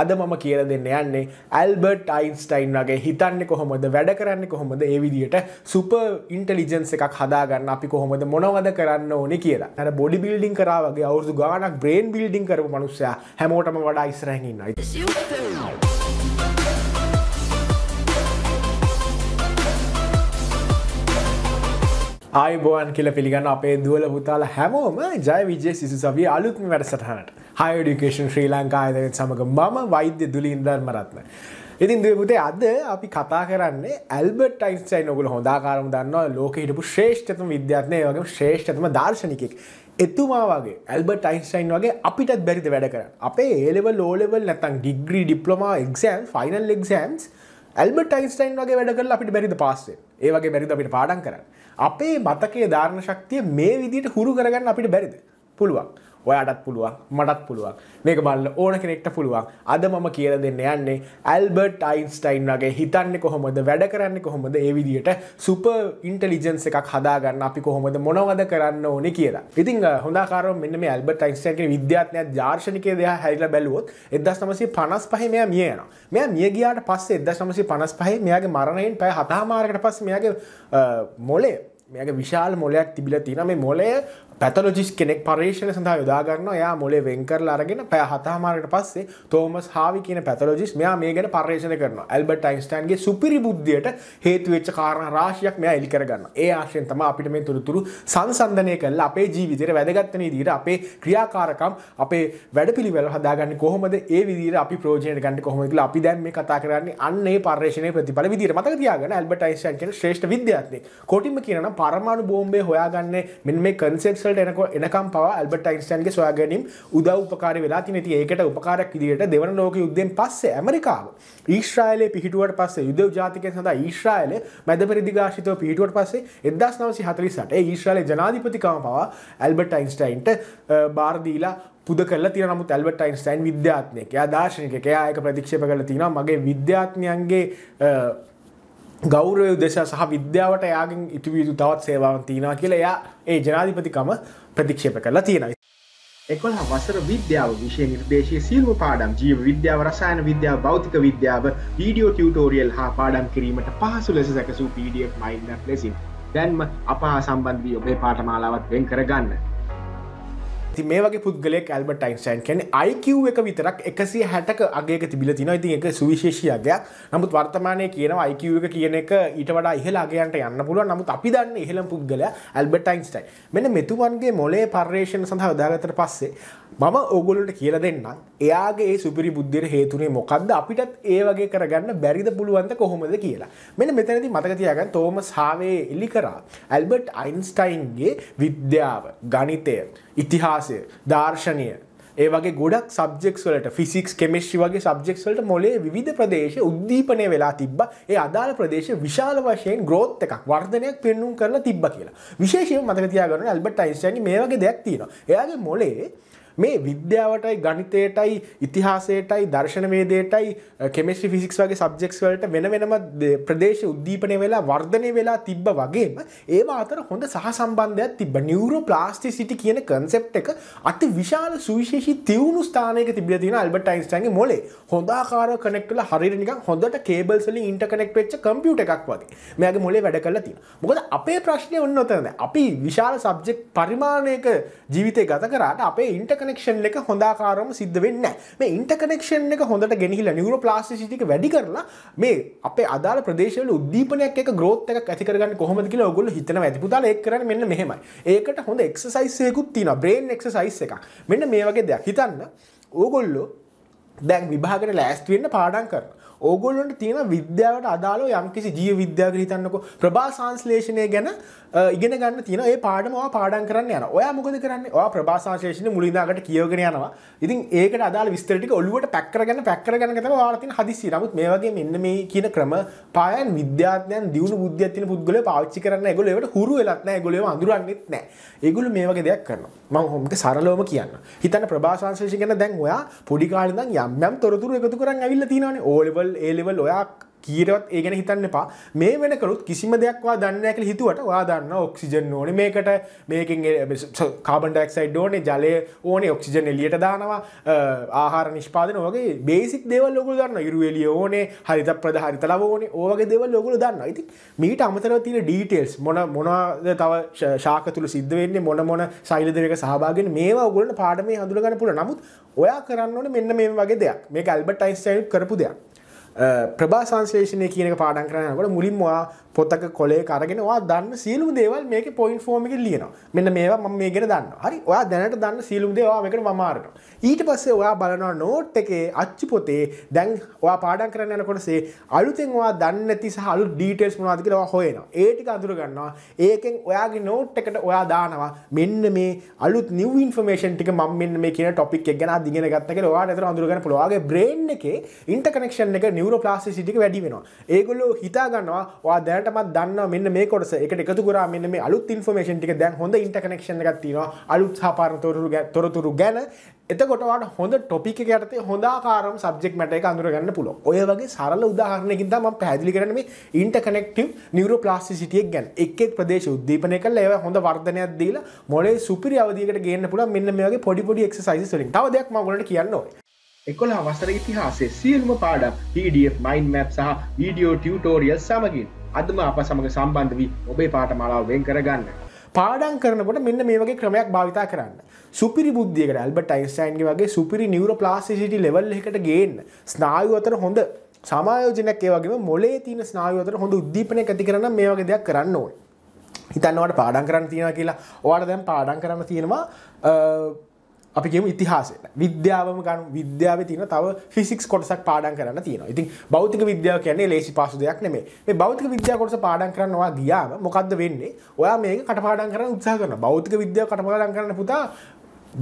අද මම කියල දෙන්න යන්නේ ඇල්බර්ට් අයින්ස්ටයින් වගේ හිතන්න කොහොමද වැඩ කරන්න කොහොමද ඒ විදියට සුප ඉන්ටලිජන්ස් එකක් හදාගන්න අපි කොහොමද මොනවද කරන්න ඕනේ කියලා ඇන බොඩි බිල්ඩිං කරාවගේ අවුරදු ගානක් බ්‍රේන් බිල්ඩිං කරපු මනුස්සයා හැමෝටම වඩා ඉස්රැහින්නයි. ආයබෝවන් කියල පිළිගන්න අපේ දුවල පුතාල හැමෝම ජය විජය සිසු සවිය අලුත්ම වැඩසටහනට හයිඩිකේෂන් ශ්‍රී ලංකායදත් සමඟ මම වෛද්‍ය දුලින්දර්මරත්න. ඉතින් දපුතේ අද අපි කතා කරන්නේ ඇල්බට ටයින්ස්යි නොගුල හොදාකාරම දන්න ලෝක හිටපු ශ්‍රේෂ්ඨතම විද්‍යාත්නය වගේ ශ්‍රේෂ්ඨතම දර්ශනිකෙක්. එතුමා වගේ ඇල්බට ටයින්ස්ටයින් වගේ අපිටත් බැරිද වැඩ කර අපේ ඒලෙව ලෝලෙවල් නැතන් degree diploma exam final exams Albert Einstein වගේ වැඩ කරලා අපිට බැරිද පස්සේ ඒවගේ බැරිද අපිට පාඩන් කරන්න. අපේ මතකේ ධාරණ ශක්තිය මේ විදිට හුරු කරගන්න අපිට බැරිද. පුළුවන් ඔයාටත් පුළුවන් මටත් පුළුවන් මේක බල්ල ඕන කෙනෙක්ට පුළුවන් අද මම කියල දෙන්න යන්නේ ඇල්බර්ට් අයින්ස්ටයින් වගේ හිතන්නේ කොහොමද වැඩ කරන්න කොහොමද ඒ විදිහට සුප ඉන්ටලිජන්ස් එකක් හදාගන්න අපි කොහොමද මොනවද කරන්න ඕනේ කියලා ඉතින් හොඳකාර මෙන්න මේ ඇල්බර්ට් අයින්ස්ටයින්ගේ විද්‍යාඥයා දාර්ශනිකය දෙහා හැරිලා බැලුවොත් 1955 පනස් පහේ මෙයා මිය යනවා මෙයා මිය ගියාට පස්සේ 1955 මෙයාගේ මරණයෙන් පැය 7 මාරකට පස්සේ මෙයාගේ මොලේ මේක විශාල මොලයක් තිබිල තින මේ මොලය පැතලොජිස් කෙනෙක් පර්ේෂණ සඳහා යොදාගන්න යා මොලේ වෙන්කරල අරගෙන පැ හතාමාරට පස්සේ තෝමස් හාවි කියන පැතලොජිස් මෙයා මේ ගැන පර්ේෂණ කරන ඇල්බට අයින්ස්ටන්ගේ සුපිරි බුද්ධියට හේතුවෙච්ච කාරණ රාශයක් මෙයා එලි කරගන්න ඒ ආශයෙන් තම අපිට මේ තුළතුරු සංසන්ධනය කල් අපේ ජීවිතයට වැදගත්තන දීර අපේ ක්‍රියාකාරකම් අපේ වැඩ පිළිවල හදාගන්න කොහොමද ඒ විදිර අපි ප්‍රෝජයට ගන්න කොහොමදල අපි දැන් මේ කතා කරන්නේ අන්නේ පර්ේෂණය ප්‍රතිඵල විදිර මතක තියාගෙන ඇල්බට අයින්ස්ටන් කියන ශ්‍රේෂ්ඨ විද්‍යාත්නෙ කොටිම කියන පරමාණු බෝම්බේ හොයාගන්නේ මෙන් මේ කන්සෙක්ස් රිසල්ට එනක එනකම් පවා ඇල්බට අයින්ස්ටන්ගේ සොයාගැනීම් උදව් උපකාර වෙලා තිනති ඒකට උපකාරක් විදිහට දෙවන ලෝක යුද්ධෙන් පස්සේ ඇමරිකාව ඊශ්‍රායලයේ පිහිටුවට පස්සේ යුදෙව් ජාතිකයන් සඳහා ඊශ්‍රායල මැද පෙරදිගාශිතව පිහිටුවට පස්සේ 1948 ඒ ඊශ්‍රායලයේ ජනාධිපතිකම පවා ඇල්බට් අයින්ස්ටයින්ට බාර දීලා පුද කල තින නමුත් ඇල්බට අයින්ස්ටයින් විද්‍යාත්මයක යා දාර්ශනිකයා ඒක ප්‍රතික්ෂේප කරලා තියෙනවා මගේ විද්‍යාත්මයන්ගේ ගෞරය දෙශ සහ විද්‍යාවට යාගෙන් ඉටවියතු තවත් සේවාවන් තියෙන කියලා එයා ඒ ජනාධිපතිකම ප්‍රතික්ෂේප කරලා තියෙනයි. එකොළ වසර විද්‍යාව විශෂය නිර්දේශය සිල්ම පාඩම් ජීව විද්‍යාව රසායන විද්‍යාව බෞතික විද්‍යාව වීඩියෝ ටියටෝරියල් හා පාඩම් කිරීමට පහසු ලෙස සැකසූ පඩියක් මයින්න ලෙසින් දැන්ම අපහා සම්බන්ධී ඔබේ පාටමාලාවත් වෙන් කරගන්න ති මේ වගේ පුද්ගලෙක් ඇල්බට ටයින්ස්ටයින් කියන IQ එක විතරක් එකසි හැටක අගේක තිබිල තින ඉතින් එක සුවිශේෂී අගයක් නමුත් වර්තමානය කියනවා IQ එක කියන එක ඊට වඩා ඉහළ අගයන්ට යන්න පුළුවන් නමුත් අපි දන්න ඉහළම පුද්ගලයා ඇල්බට ටයින්ස්ටයින් මෙන්න මෙතුමන්ගේ මොලේ පර්යේෂණ සඳහා යොදාගත්තට පස්සේ මම ඕගොල්ලන්ට කියලා දෙන්නම් එයාගේ ඒ සුපිරි බුද්ධියට හේතුනේ මොකද්ද අපිටත් ඒ වගේ කරගන්න බැරිද පුළුවන්ද කොහොමද කියලා මෙන්න මෙතනදී මතක තියාගන්න තෝමස් හාවේ එලි කරා ඇල්බට් අයින්ස්ටයින්ගේ විද්‍යාව ගණිතය ඉතිහාසය දර්ශනය ඒ වගේ ගොඩක් සබ්ෙක්වලට ෆිසික්ස් කෙමිශ්ි වගේ සබ්ෙක්වලට මොලේ විධ ප්‍රදේශ උද්දීපනය වෙලා තිබ ඒ අදාළ ප්‍රදේශ විශාල වශයෙන් ග්‍රෝත් එකක් වර්ධනයක් පෙන්නුම් කරලා තිබ කියලා විශේෂය මතකතියාගන ඇල්බට අයිස්ටනි මේ වගේ දැක්තින එයාගේ මොලේ මේ විද්‍යාවටයි ගණිතයටයි ඉතිහාසයටයි දර්ශනවේදයටයි කෙමෙස්ි ෆිසික්ස් වගේ සබ්ජෙක්ස් වලට වෙන වෙනම ප්‍රදේශ උද්දීපනය වෙලා වර්ධනය වෙලා තිබ්බ වගේම ඒවා අතර හොඳ සහ සම්බන්ධයක් තිබ නිියවරෝ ප්ලාස්ටි සිටි කියන කන්සෙප් එක අති විශාල සුවිශේෂි තිවුණු ස්ථානයක තිබිල තින අල්බටයින්ස්ටන්ගේ මොලේ හොඳාකාර කනෙක්ටල හරිනිකක් හොඳට කේබල්සල ඉන්ටකනෙක් වෙච්ච කම්පියුට එකක් වගේ මෙයාගේ මොලේ වැඩ කරලා තියෙන මොකද අපේ ප්‍රශ්නය ඔන්න ඔතනද අපි විශාල සබ්ජෙක්් පරිමාණයක ජීවිතය ගත කරාට අපේ ඉන්ටකන ඉන්ටකනෙක්ෂන් එක හොඳාකාරම සිද්ධ වෙන්න මේ ඉන්ටකනෙක්ෂන් එක හොඳට ගෙනහිල නිවර ප්ලාස්ටිසිතික වැඩි කරලා මේ අපේ අදාල ප්‍රදේශවල උද්දීපනයක් එක ග්‍රෝත් එකක් ඇති කරගන්න කොහොමද කියලා ඔයගොල්ලෝ හිතන වැඩි පුතාලා ඒක කරන්නේ මෙන්න මෙහෙමයි. ඒකට හොඳ එක්සර්සයිස් එකකුත් තියෙනවා බ්‍රේන් එක්සර්සයිස් එකක්. මෙන්න මේ වගේ දෙයක්. හිතන්න ඕගොල්ලෝ දැන් විභාගට ලෑස්ති වෙන්න පාඩම් කරනවා. ඕගොල්ලොන්ට තියෙන විද්‍යාවට අදාලෝ යම්කිසි ජීව විද්‍යාවක හිතන්නකො ප්‍රභා සංශ්ලේෂණය ගැන ඉගෙන ගන්න තියෙන ඒ පාඩම ඔයා පාඩම් කරන්න යනවා. ඔයා මොකද කරන්නේ? ඔයා ප්‍රභා සංශ්ලේෂණය මුලින් ඉඳලාකට කියවගෙන යනවා. ඉතින් ඒකට අදාළ විස්තර ටික ඔළුවට පැක් කරගෙන පැක් කරගෙන තමයි ඔයාලා තියෙන හදිස්සිය. නමුත් මේ වගේ මෙන්න මේ කියන ක්‍රම පායන් විද්‍යාඥයන් දියුණු බුද්ධියක් තියෙන පුද්ගලයෝ පාවිච්චි කරන්න ඒගොල්ලෝ ඒවට හුරු වෙලත් නැහැ. ඒගොල්ලෝ ඒව අඳුරන්නේත් නැහැ. ඒගොල්ලෝ මේ වගේ දෙයක් කරනවා. මම හොම්ක සරලවම කියන්න. හිතන්න ප්‍රභා සංශ්ලේෂණය ගැන දැන් ඔයා පොඩි කාලේ ඉඳන් යම් යම් තොරතුරු එකතු කරන් ඇවිල්ලා තියෙනවානේ. ඕ ලෙවල් ලෙවල් ඒලෙවල් ඔයා කීරවත් ඒ ගැන හිතන්න එපා මේ වෙනකරුත් කිසිම දෙයක්වා දන්න ඇකල හිතුවට වා දන්න ඔක්සිජන් ඕන මේකට මේකින් කාබන් ඩක්සයිඩ් ඕනේ ජලය ඕනේ ඔක්සිජන් එලියට දානවා ආහාර නිෂ්පාදන වගේ බේසික් දෙවල් ලොකු දන්න ඉරුවලිය ඕනේ හරිත ප්‍රධහරිත ලව ඕනේ ඕවගේ දෙවල් ලොකුල දන්න ඉති මීට අමතරව තියෙන ඩීටේල්ස් මොන මොනද තව ශාක තුළ සිද්ධ වෙන්නේ මොන මොන සෛල දෙක සහභාගෙන මේවා ඔගලට පාඩමේ හඳුරගන්න පුළ නමුත් ඔයා කරන්න ඕන මෙන්න මේ වගේ දෙයක් මේ ඇල්බට අයිස්ටයිල් කරපු දෙයක් ප්‍රභා සංශලේෂණය කියන පාඩන් කරනකොට මුලින්මවා පොතක කොලේ කරගෙනවා දන්න සියලුම දේවල් මේක පොයින් ෆෝමික ලියනවා මෙන්න මේවා මම මේගෙන දන්න හරි ඔයා දැනට දන්න සියලුම් දේවා මේකට මමාරනවා ඊට පස්සේ ඔයා බලනවා නෝට් එකේ අච්චි පොතේ දැන් ඔයා පාඩම් කරන්න යනකොටසේ අලුතෙන් ඔයා දන්නේ නැති සහ අලුත් ඩීටේල්ස් මොනවද කියලා ඔයා හොයනවා ඒ ටික අඳුර ගන්නවා ඒකෙන් ඔයාගේ නෝට් එකට ඔයා දානවා මෙන්න මේ අලුත් නිව් ඉන්ෆර්මේෂන් ටික මම මෙන්න මේ කියන ටොපික් එක ගැන අදිගෙන ගත්තා කියලා ඔයාට අතර අඳුර ගන්න පුළුවන් ඔයාගේ බ්‍රේන් එකේ ඉන්ටර්කනෙක්ෂන් එක නියුරෝප්ලාස්ටිසිටි එක වැඩි වෙනවා ඒගොල්ලෝ හිතා ගන්නවා ඔයා දැනට දැනටමත් දන්න මෙන්න මේ කොටස එකට එකතු කරා මෙන්න මේ අලුත් ඉන්ෆෝමේෂන් ටික දැන් හොඳ ඉන්ටර්කනෙක්ෂන් එකක් තියෙනවා අලුත් සාපාරණ තොරතුරු තොරතුරු ගැන එතකොට ඔයාලට හොඳ ටොපික් එකක් යටතේ හොඳ ආකාරම සබ්ජෙක්ට් මැටර් එක අඳුරගන්න පුළුවන්. ඔය වගේ සරල උදාහරණයකින් තමයි මම පැහැදිලි කරන්නේ මේ ඉන්ටර්කනෙක්ටිව් නියුරෝප්ලාස්ටිසිටි එක ගැන. එක් එක් ප්‍රදේශ උද්දීපනය කරලා ඒවා හොඳ වර්ධනයක් දීලා මොලේ සුපිරි අවධියකට ගේන්න පුළුවන් මෙන්න මේ වගේ පොඩි පොඩි එක්සර්සයිසස් වලින්. තව දෙයක් මම ඔයාලට කියන්න ඕනේ. එකොලා වසර ඉතිහාසේ සියලුම පාඩම් PDF මයින් මැප් සහ වීඩියෝ ටියුටෝරියල් සමගින් අදම අප සමඟ සම්බන්ධ වී ඔබේ පාටමාලාව වෙන් කරගන්න. පාඩන් කරනකොට මෙන්න මේ වගේ ක්‍රමයක් භාවිතා කරන්න. සුපිරි බුද්ධියකට ඇල්බට අයින්ස්ටයින්ගේ වගේ සුපිරි නිවර ප්ලාසිසිටි ලෙවල් එකට ගේන්න ස්නායු අතර හොඳ සමායෝජනයක් ඒවගේ මොලේ තින ස්නායවතර හොඳ උද්දීපනය ඇති කරන්න මේ වගේ දෙයක් කරන්න ඕයි. හිතන්නවට පාඩන් කරන්න තියෙන කියලා ඔවාට දැම් පාඩන් කරන්න තියෙනවා අපිගේම ඉතිහාසයට විද්‍යාවම ගන්න විද්‍යාව තියෙන තව ෆිසික්ස් කොටසක් පාඩම් කරන්න තියෙනවා. ඉතින් භෞතික විද්‍යාව කියන්නේ ලේසි පාසු දෙයක් නෙමෙයි. මේ භෞතික විද්‍යාව කොටස පාඩම් කරන්න ඔයා ගියාම මොකද්ද වෙන්නේ? ඔයා මේක කටපාඩම් කරන්න උත්සාහ කරනවා. භෞතික විද්‍යාව කටපාඩම් කරන්න පුතා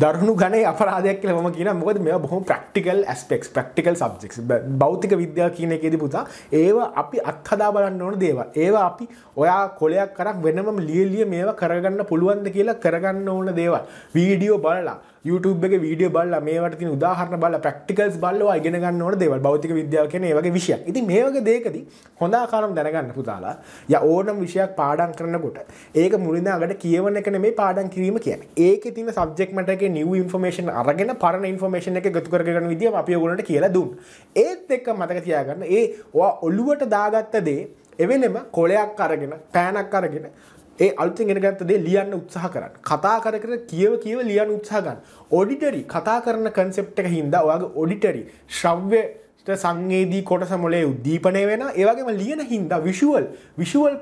දරුණු ගණය අපරාධයක් කියල ම කියන මොකද මේ බොහොම ප්‍රක්ටිකල් ඇස්පෙක්ස් ප්‍රක්ටිකල් සබ්ෙක් බෞතික විද්‍යා කියන එකෙද පුතා ඒව අපි අත්හදා බලන්න ඕන දේවල් ඒවා අපි ඔයා කොලයක් කරක් වෙනම ලියලිය මේවා කරගන්න පුළුවන්ද කියලා කරගන්න ඕන දේවල් වීඩියෝ බලලා YouTube එක වීඩිය බල්ල මේට ති උදාහරන බල ප්‍රක්ටිකල්ස් බල්ලවා ඉගෙනගන්න ඕන දෙවල් බෞතික විද්‍යාව කියන ඒවගේ විෂය ඉති මේක දේකද හොඳාකාරම් දැනගන්න පුතාලා ය ඕනම් විෂයක් පාඩන් කරනකොට ඒක මුලින්දාගට කියවන එක මේ පාඩන් කිරීම කියන ඒක තින සබ්ෙක්මටක නිව ඉන්ෆර්මේෂන් අරගෙන පරණ ඉන්ෆර්මේෂන එක ගතු කරගන විදිිය අපිය ගොලට කියලා දුන් ඒත් එක්ක මතක තියාගන්න ඒ ඔල්ලුවට දාගත්ත දේ එවෙනම කොලයක් අරගෙන පෑනක් අරගෙන ඒ අලුතින් එනගත්තදේ ලියන්න උත්සාහ කරන්න කතා කර කර කියව කියව ලියන්න උත්සාහගන්න ඔඩිටරි කතා කරන කන්සෙප්ට එක හින්දා ඔයාගේ ඔඩිටරි ශ්‍රව්‍යයට සංවේදී කොටස මොලේ උද්දීපනය වෙන ඒවගේම ලියන හින්දා විශුවල් විශුවල්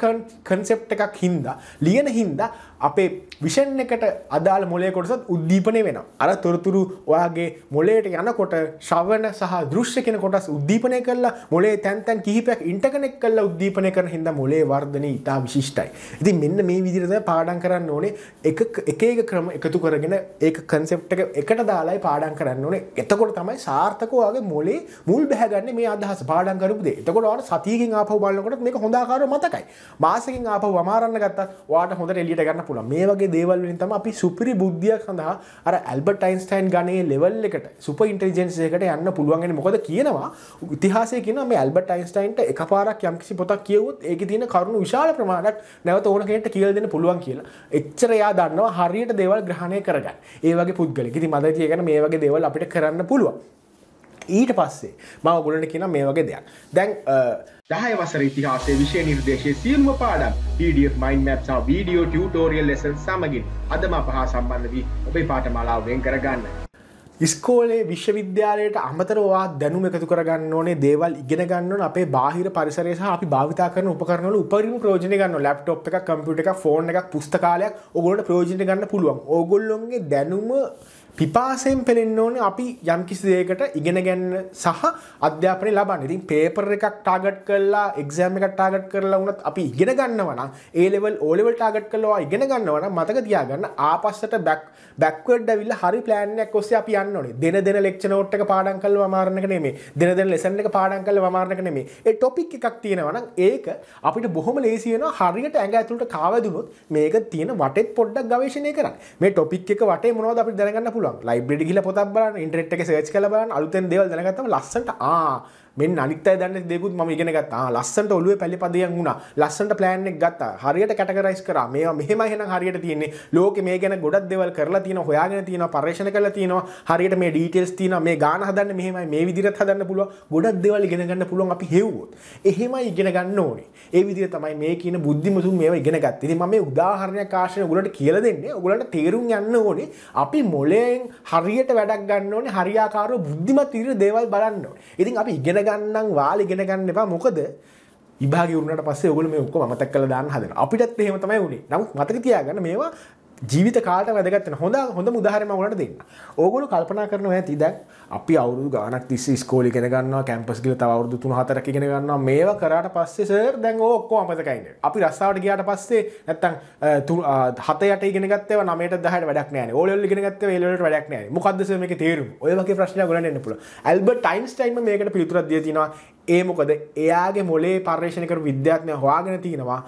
කන්සෙප් එකක් හින්දා ලියන හින්දා අපේ විෂන් එකට අදාළ මොලේ කොටසත් උද්දීපනය වෙන. අර තොරතුරු ඔයාගේ මොලේට යනකොට ශ්‍රවණ සහ දෘශ්‍ය කෙන කොටස් උද්දීපනය කරලා මොලේ තැන්තැන් කිහිපයක් ඉන්ටකනෙක් කල්ලා උද්දීපනය කරන හිද මොලේ වර්ධනය ඉතා විශිෂ්ටයි. ඉති මෙන්න මේ විදිරද පාඩන් කරන්න ඕනේ එක ඒක ක්‍රම එකතු කරගෙන ඒ කන්සෙප්ට එකට දාලායි පාඩන් කරන්න ඕනේ එතකොට තමයි සාර්ථකවාගේ මොලේ මුල් බැහගන්න මේ අදහස පාඩන් කරපුදේ එතකොට සතියකින් ආපහු බලන්නකොට මේක හොඳාකාර මතකයි. මාසකින් ආපහු අමාරන්න ගත්තත් වාට හොඳට එලියට ගන්න පුළ මේ වගේ දේවල්ලින් තම අපි සුපිරි බුද්ධියක් සඳහා අර ඇල්බට යින්ස්ටයින් ගනේ ලෙවල් එකට සුප ඉන්ටෙජන්සේකට යන්න පුළුවන්ගෙන මොකද කියනවා ඉතිහාසය කියන මේ ඇල්බට යින්ස්ටයින්ට එක පාරක් යම්කිසි පොතක් කියවුත් ඒක තියෙන කරුණු විශාල ප්‍රමාණක් නැවත ඕන කෙනෙට කියල් දෙන්න පුළුවන් කියලා එච්චරයා දන්නවා හරියට දේවල් ග්‍රහණය කරගන්න ඒවගේ පුද්ගලි ඉති මදතියගෙන මේ වගේ දේවල් අපිට කරන්න පුළුවන් ඊට පස්සේ මව ගොලට කියන මේ වගේ දෙයක් දැන් දහය වසර ඉතිහාසේ විශය නිර්දේශය සිල්ම පාඩම් PDF මයින් මැප්සා වීඩියෝ ටියටෝරියල් ලෙසන් සමගින් අදම පහ සම්බන්ධ වී ඔබේ පාටමලාව වෙන් කරගන්න. ස්කෝලේ විශ්වවිද්‍යාලයට අමතරවා දැනුම එකතු කරගන්න ඕනේ දේවල් ඉගෙන ගන්නවන අපේ බාහිර පරිසරය සහ අපි භාවිතා කරන උපකරනවල උපරිම ප්‍රයෝජන ගන්න ලැප්ටොප් එක කම්පියුටර් එක ෆෝන් එකක් පුස්තකාලයක් ඕගොල්ලන්ට ප්‍රයෝජන ගන්න පුළුවන්. ඕගොල්ලොන්ගේ දැනුම පිපාසයෙන් පෙළෙන්න ඕනේ අපි යම් කිසි දෙයකට ඉගෙන ගන්න සහ අධ්‍යාපනය ලබන්න. ඉතින් පේපර් එකක් ටාගට් කරලා එක්සෑම් එකක් ටාගට් කරලා වුණත් අපි ඉගෙන ගන්නවා නම් A level O level target කරලා ඉගෙන ගන්නවා නම් මතක තියාගන්න ආපස්සට බැක් බැක්වර්ඩ් ඇවිල්ලා හරි ප්ලෑන් එකක් ඔස්සේ අපි යන්න ඕනේ. දෙන දෙන ලෙක්චර් නෝට් එක පාඩම් කරලා වමාරන එක නෙමෙයි. දෙන දෙන ලෙසන් එක පාඩම් කරලා වමාරන එක නෙමෙයි. ඒ ටොපික් එකක් තියෙනවා නම් ඒක අපිට බොහොම ලේසි වෙනවා හරියට ඇඟ ඇතුළට කාවදුනොත් මේක තියෙන වටෙත් පොඩ්ඩක් ගවේෂණය කරන්න. මේ ටොපික් එක වටේ මොනවද අපිට දැනගන්න පුළුවන්. පුලන් ලයිබ්‍රඩි කියල පොතබල ඉන්ට්‍රට් එක සේච් කලබලන් අලුතෙන් දෙවල් දැනගතම ලස්සට ආ මෙන් අනිත්තයි දන්න දෙකුත් ම ඉගෙන ගත්තා ලස්සට ඔලුව පැලිපදියන් වුණා ලස්සට පලෑන්ෙක් ගත්තා හරියට කටකරයිස් කර මේ මෙහම හෙන හරියට තියන්නේ ලෝක මේ ගැන ගොඩක් දෙවල් කරලා තියෙන හොයාගෙන තියෙන පර්ේෂණ කල තියෙනවා හරියට මේ ඩීටෙල්ස් තියන මේ ගාන හදන්න මෙහමයි මේ විදිරත් හදන්න පුළුව ගොඩක් දෙවල් ගෙනගන්න පුළුවන් අපි හෙව්වොත් එහෙම ඉගෙන ගන්න ඕනේ ඒ විදිර තමයි මේ කියන බුද්ධිමතුන් මේ ඉගෙන ගත්තති ම මේ උදාහරණය කාශය ගොලට කියල දෙන්නේ ඔගලට තේරුම් යන්න ඕනේ අපි මොලයෙන් හරියට වැඩක් ගන්න ඕනේ හරියාකාරෝ බුද්ධිමත් ඉදිරි දේවල් බලන්න ඕනේ ඉතින් අපි ඉගෙන ඉගෙන ගන්නම් වාල ඉගෙන ගන්න එපා මොකද විභාග වුණට පස්සේ ඔගොල්ලෝ මේ ඔක්කොම අමතක කරලා දාන්න හදනවා අපිටත් එහෙම තමයි වුනේ නමුත් මතක තියාගන්න මේවා ජීවිත කාට වැදගත්න හොඳ හොඳ මුදහරම ගලට දෙන්න ඕගොලු කල්පනා කරන ඇති දැන් අපි අවුදු ගනක් තිස්ස ස්කෝලි කෙනගන්න කැම්පස් ගිල අවුදු තුන හතරක කෙනගන්න මේවා කරට පස්සේ සර් දැන් ඕක්කෝ අමතකයින්න අපි රස්සාාවට ගියාට පස්සේ නැත්තං හතයට ඉගෙනගත්තව නමට දහට වැඩක් නෑ ඕලල් ගෙනගත්ත වලට වැඩක් නෑ මොකක්දසම තේරු ඔයගේ ප්‍රශ්න ගලන්න පුල ඇල්බ ටයින්ස් ටයිම මේකට පිතුරක් දිය තිනවා ඒ මොකද එයාගේ මොලේ පර්ේෂණ කර විද්‍යාත්මය හවාගෙන තියෙනවා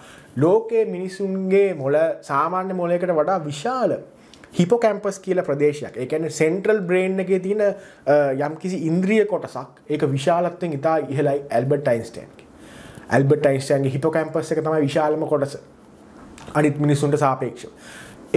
ලෝකයේ මිනිසුන්ගේ මොල සාමාන්‍ය මොලයකට වඩා විශාල හිපොකැම්පස් කියල ප්‍රදේශයක් එකන සෙන්ට්‍රල් බ්‍රේන්් එක තියෙන යම්කිසි ඉන්ද්‍රිය කොටසක් ඒක විශාලත්වෙන් ඉතා ඉහලයි ඇල්බටයින්ස්ටන්ක ඇල්බටයින්ස්ටන්ගේ හිපොකැම්පස් එක තම විශාලම කොටස අනිත් මිනිසුන්ට සාපේක්ෂ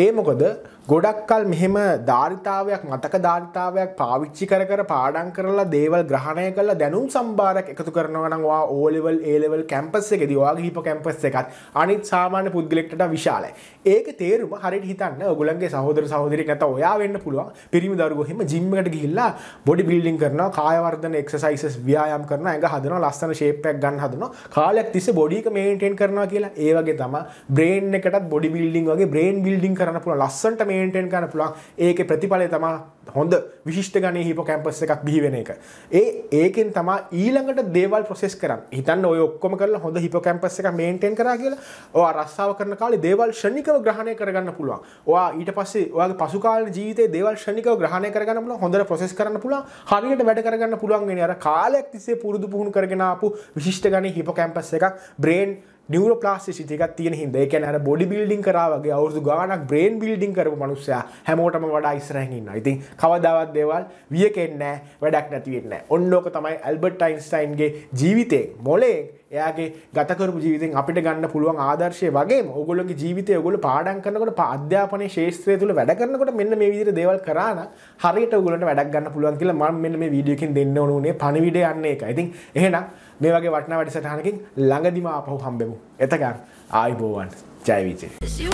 ඒ මොකද ගොඩක්කල් මෙහෙම ධාරිතාවයක් මතක ධාරිතාවයක් පාවිච්චි කර කර පාඩන් කරලා දේවල් ග්‍රහණය කල දැනුම් සම්බාරක් එකතු කරනවනවා ඕලෙවල් ඒලෙවල් කැම්පස් එක දිවාගේ හිප කැම්පස් එකත් අනිත් සාමාන්‍ය පුද්ගලෙක්ට විශාලයි ඒක තේරුම හරිට හිතන්න ඔගුලන්ගේ සහෝදර සහෝදරි නැත ඔයා වෙන්න පුළුවන් පිරිමි දරුවෝ හිම ජිම්මකට ගිහිල්ලා බොඩි බිල්ඩින් කරනවා කායවර්ධන එක්සර්සයිසස් ව්‍යායාම් කරනවා ඇඟ හදනවා ලස්සන ෂේප් එකක් ගන්න හදනවා කාලයක් තිස්සේ බොඩි එක මේන්ටේන් කරනවා කියලා ඒ වගේ තමයි බ්‍රේන් එකටත් බොඩි බිල්ඩින් වගේ බ්‍රේන් බිල්ඩින් කරන්න පුළුවන් ලස්සනට මේ මේන්ටෙන් කරන්න පුළුවන් ඒක ප්‍රතිඵලය තමා හොඳ විශිෂ්ට ගණය හිප කැම්පස් එකක් බිහිවෙන එක. ඒ ඒකෙන් තමා ඊළඟට දේවල් ප්‍රසෙස් කරන්න හිතන්න ඔය ඔක්කොම කරලා හොඳ හිප කැම්පස් එක මේන්ටෙන් කරා කියලා ඔයා රස්සාව කරන කාලේ දේවල් ෂණිකව ග්‍රහණය කරගන්න පුළුවන්. ඔයා ඊට පස්සේ ඔයාගේ පසුකාලීන ජීවිතේ දේවල් ෂණිකව ග්‍රහණය කරගන්න පුළුවන් හොඳට ප්‍රොසෙස් කරන්න පුළුවන් හරියට වැඩ කරගන්න පුළුවන් වෙන අර කාලයක් තිස්සේ පුරුදු පුහුණු කරගෙන ආපු විශිෂ්ට ගණය හිප කැම්පස් එකක් බ්‍රේන් නිවරපලාස්ටි එකක් තියෙන හිද එකැන අර බොඩි බිල්ඩිං කරාවගේ අවුදු ගානක් බ්‍රේන් බිල්ඩිං කරපු මනුස්සයා හැමෝටම වඩා ඉස්රැහින්න ඉතින් කවදාවත් දේවල් විය කෙන්නෑ වැඩක් නැතිවෙන්න ඔන්නෝක තමයි ඇල්බර්ට අයින්ස්ටයින්ගේ ජීවිතය මොලේ එයාගේ ගතකරු ජීවිතෙන් අපිට ගන්න පුළුවන් ආදර්ශය වගේ ඔගොලගේ ජීවිතය ඔගොල පාඩන් කරනකට පාධ්‍යාපන ශේත්‍රය තුළ වැඩ කරනකට මෙන්න මේ විදිර දේවල් කරන්න හරියට ඔගලට වැඩක් ගන්න පුළුවන් කියලා මන් මෙන්න මේ වීඩියකින් දෙන්න ඕනේ පණවිඩ යන්නේ එක ඉතින් එහෙනම් මේ වගේ වටනා වැඩි සටහනකින් ළඟදිම ආපහු හම්බෙමු එතකන් ආයිබෝවන් ජයවිචේ.